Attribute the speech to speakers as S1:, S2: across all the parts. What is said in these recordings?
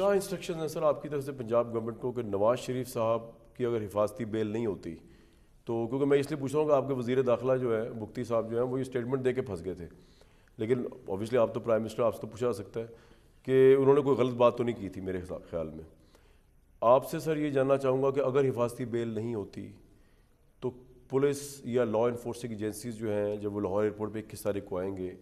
S1: क्या इंस्ट्रक्शन है सर आपकी तरफ से पंजाब गवर्नमेंट को कि नवाज शरीफ साहब की अगर हिफाजती बेल नहीं होती तो क्योंकि मैं इसलिए पूछ रहा हूँ कि आपके वजीर दाखिला जो है मुफ्ती साहब जो है वो ये स्टेटमेंट दे के फंस गए थे लेकिन ऑब्वियसली आप तो प्राइम मिनिस्टर आपसे तो पूछा जा सकता है कि उन्होंने कोई गलत बात तो नहीं की थी मेरे ख्याल में आपसे सर ये जानना चाहूँगा कि अगर हिफाजती बेल नहीं होती तो पुलिस या लॉ इन्फोर्सिंग एजेंसीज जो हैं जब वो लाहौर एयरपोर्ट पर इक्कीस तारीख को आएंगे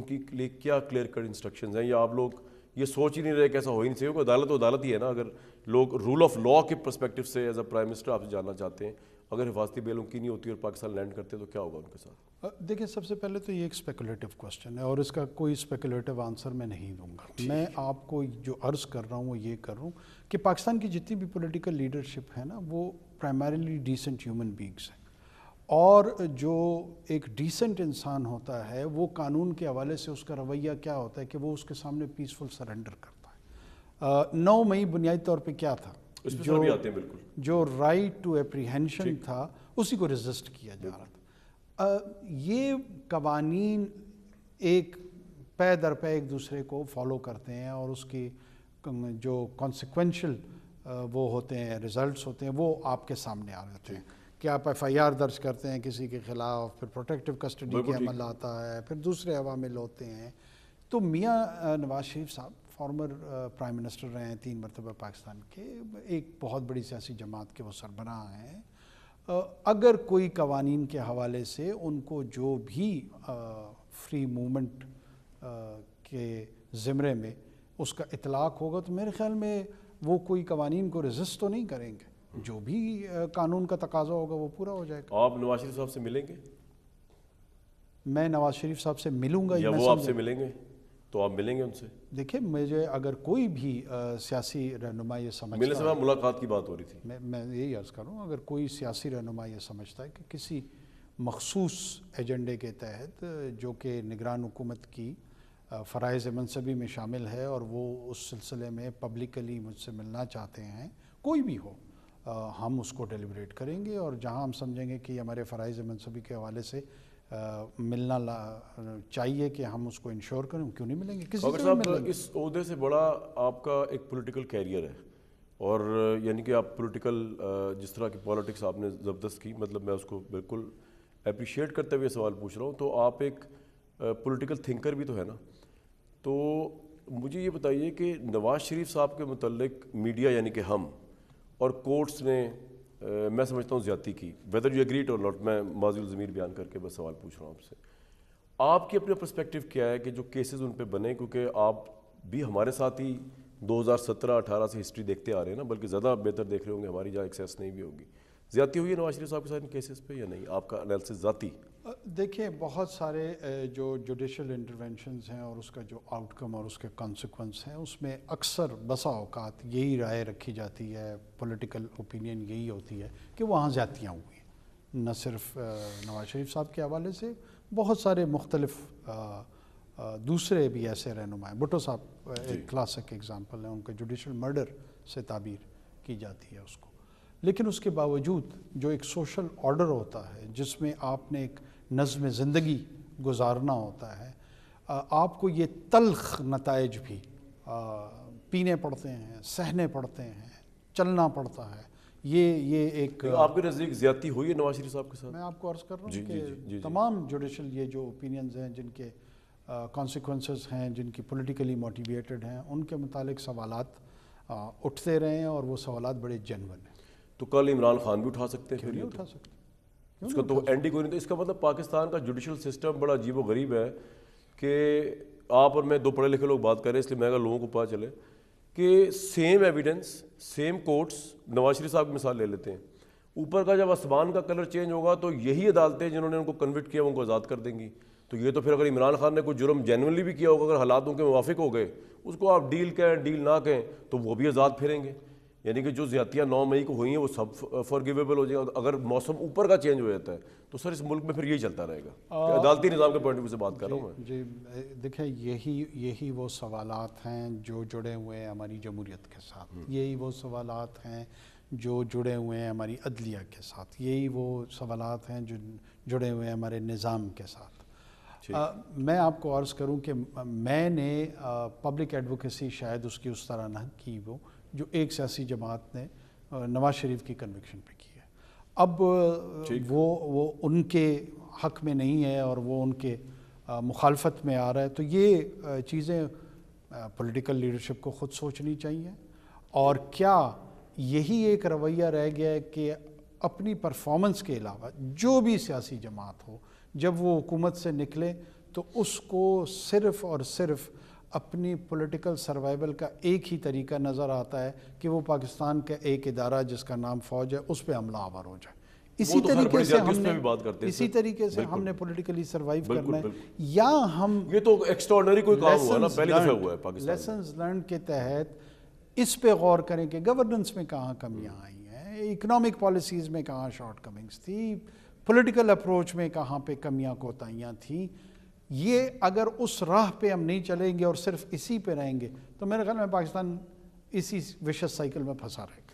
S1: उनके लिए क्या क्लियर कट इंस्ट्रक्शन हैं या आप लोग ये सोच ही नहीं रहे कैसा हो ही नहीं चाहिए क्योंकि अदालत तो अदालत ही है ना अगर लोग रूल ऑफ लॉ के परस्पेक्टिव से एज अ प्राइम मिनिस्टर आपसे जानना चाहते हैं अगर हिफाजती बेल उनकी नहीं होती और पाकिस्तान लैंड करते तो क्या होगा उनके
S2: साथ देखिए सबसे पहले तो ये एक स्पेकुलेटिव क्वेश्चन है और इसका कोई स्पेकुलेटिव आंसर मैं नहीं दूंगा मैं आपको जो अर्ज़ कर रहा हूँ वो ये कर रहा हूँ कि पाकिस्तान की जितनी भी पोलिटिकल लीडरशिप है ना वो प्राइमरीली डिसेंट ह्यूमन बींग्स हैं और जो एक डिसेंट इंसान होता है वो कानून के हवाले से उसका रवैया क्या होता है कि वो उसके सामने पीसफुल सरेंडर करता है नौ मई बुनियादी तौर पे क्या था जो आते हैं बिल्कुल जो राइट टू एप्रीहेंशन था उसी को रजिस्ट किया जा रहा था आ, ये कवानी एक पै दर पै एक दूसरे को फॉलो करते हैं और उसकी जो कॉन्सिक्वेंशल वो होते हैं रिजल्ट्स होते हैं वो आपके सामने आ जाते हैं कि आप एफ आई आर दर्ज करते हैं किसी के ख़िलाफ़ फिर प्रोटेक्टिव कस्टडी के अमल आता है फिर दूसरे अवामिल होते हैं तो मियाँ नवाज शरीफ साहब फॉर्मर प्राइम मिनिस्टर रहे हैं तीन मरतबा पाकिस्तान के एक बहुत बड़ी सियासी जमात के वो सरबराह हैं अगर कोई कवानीन के हवाले से उनको जो भी फ्री मूवमेंट के ज़मरे में उसका इतलाक़ होगा तो मेरे ख्याल में वो कोई कवानीन को रजिस्ट तो नहीं करेंगे जो भी कानून का तकाजा होगा वो पूरा हो जाएगा
S1: आप नवाज शरीफ साहब से मिलेंगे
S2: मैं नवाज शरीफ साहब से
S1: मिलूंगा या वो आपसे मिलेंगे तो आप मिलेंगे उनसे
S2: देखिए मुझे अगर कोई भी सियासी रहनुमा ये समझ मिलने से
S1: मुलाकात की बात हो रही थी
S2: मैं मैं यही अर्ज़ कर रहा हूँ अगर कोई सियासी रहनुमा ये समझता है कि किसी मखसूस एजेंडे के तहत जो कि निगरान हुकूमत की फ़रज़ मनसबी में शामिल है और वो उस सिलसिले में पब्लिकली मुझसे मिलना चाहते हैं कोई भी हो हम उसको डेलिब्रेट करेंगे और जहाँ हम समझेंगे कि हमारे फ़रज़ मनसूबी के हवाले से आ, मिलना चाहिए कि हम उसको इंश्योर करें क्यों नहीं मिलेंगे किस मिलेंगे? इस
S1: अहदे से बड़ा आपका एक पॉलिटिकल कैरियर है और यानी कि आप पॉलिटिकल जिस तरह की पॉलिटिक्स आपने ज़बरदस्त की मतलब मैं उसको बिल्कुल अप्रिशिएट करते हुए सवाल पूछ रहा हूँ तो आप एक पॉलिटिकल थिंकर भी तो है ना तो मुझे ये बताइए कि नवाज़ शरीफ साहब के मतलब मीडिया यानी कि हम और कोर्ट्स ने आ, मैं समझता हूँ ज़्यादा की वेदर यू एग्रीट और नॉट मैं माजी ज़मीर बयान करके बस सवाल पूछ रहा हूँ आपसे आपके अपने परस्पेक्टिव क्या है कि जो केसेस उन पर बने क्योंकि आप भी हमारे साथ ही 2017-18 से हिस्ट्री देखते आ रहे हैं ना बल्कि ज़्यादा बेहतर देख रहे होंगे हमारी जहाँ एक्सेस नहीं भी होगी ज़्यादा हुई है नवाज शरीफ साहब के साथ इन केसेस पे या नहीं आपका एनालिसिस ज़ाती
S2: देखिए बहुत सारे जो जुडिशल इंटरवेंशनस हैं और उसका जो आउटकम और उसके कॉन्सिक्वेंस हैं उसमें अक्सर बसा अवकात यही राय रखी जाती है पॉलिटिकल ओपिनियन यही होती है कि वहाँ ज़्यादतियाँ हुई हैं न सिर्फ नवाज शरीफ साहब के हवाले से बहुत सारे मुख्तलफ दूसरे भी ऐसे रहनुमा भुटो साहब एक क्लासिक एग्ज़ाम्पल है उनके जुडिशल मर्डर से ताबीर की जाती है उसको लेकिन उसके बावजूद जो एक सोशल ऑर्डर होता है जिसमें आपने एक नज़म ज़िंदगी गुजारना होता है आपको ये तलख नतज भी पीने पड़ते हैं सहने पड़ते हैं चलना पड़ता है ये ये एक आपके नज़दीक ज्यादा हुई
S1: है नवाज शरीफ साहब के साथ मैं आपको अर्ज़ कर रहा हूँ कि जी, जी, जी,
S2: तमाम जुडिशल ये जो ओपिनियंस हैं जिनके कॉन्सिक्वेंस हैं जिनकी पोलिटिकली मोटिवेटेड हैं उनके मतलब सवाल उठते रहे हैं और वो सवाल बड़े जनवन हैं
S1: तो कल इमरान खान भी उठा सकते हैं उठा तो? सकते हैं उसका तो एंटी कोई नहीं तो इसका मतलब पाकिस्तान का जुडिशल सिस्टम बड़ा अजीब गरीब है कि आप और मैं दो पढ़े लिखे लोग बात करें इसलिए मैं लोगों को पता चले कि same evidence same courts Nawaz Sharif साहब की मिसाल ले लेते हैं ऊपर का जब आसमान का कलर चेंज होगा तो यही अदालतें जिन्होंने उनको कन्विट किया उनको आज़ाद कर देंगी तो ये तो फिर अगर इमरान खान ने कोई जुर्म जेनवनली भी किया होगा अगर हालातों के मुवाफिक हो गए उसको आप डील कहें डील ना कहें तो वो भी आज़ाद फिरेंगे यानी कि जो ज्यादतियाँ नौ मई को हुई हैं वो सब फॉरगिवेबल हो जाएगा अगर मौसम ऊपर का चेंज हो जाता है तो सर इस मुल्क में फिर यही चलता रहेगा अदालती निज़ाम के पॉइंट से बात कर रहा हूँ मैं
S2: जी देखिए यही यही वो सवाल हैं जो जुड़े हुए हैं हमारी जमहूरियत के साथ हम्म। यही वो सवाल हैं जो जुड़े हुए हैं हमारी अदलिया के साथ यही वो सवाल हैं जो जुड़े हुए हैं हमारे निज़ाम के साथ आ, मैं आपको अर्ज़ करूं कि मैंने पब्लिक एडवोकेसी शायद उसकी उस तरह ना की वो जो एक सियासी जमात ने नवाज शरीफ की कन्विक्शन पे की है अब वो वो उनके हक में नहीं है और वो उनके मुखालफत में आ रहा है तो ये चीज़ें पॉलिटिकल लीडरशिप को ख़ुद सोचनी चाहिए और क्या यही एक रवैया रह गया है कि अपनी परफॉर्मेंस के अलावा जो भी सियासी जमात हो जब वो हुकूमत से निकले तो उसको सिर्फ़ और सिर्फ़ अपनी पॉलिटिकल सर्वाइवल का एक ही तरीका नज़र आता है कि वो पाकिस्तान का एक इदारा जिसका नाम फ़ौज है उस पर हमला आवर हो जाए
S1: इसी तो तरीके से हमने भी बात करते इसी तरीके से
S2: हमने पॉलिटिकली सरवाइव करना है या
S1: हम ये तो एक्स्ट्रॉर्डनरी कोई काम हुआ ना पहले दफा हुआ है पाकिस्तान
S2: लेसंस लर्न के तहत इस पे गौर करें कि गवर्नेंस में कहाँ कमियाँ हम्म। आई हैं इकोनॉमिक पॉलिसीज़ में कहाँ शॉर्टकमिंग्स थी पॉलिटिकल अप्रोच में कहाँ पे कमियाँ कोताहियाँ थी ये अगर उस राह पे हम नहीं चलेंगे और सिर्फ इसी पे रहेंगे तो मेरे ख्याल में पाकिस्तान इसी विशेष साइकिल में फंसा रहेगा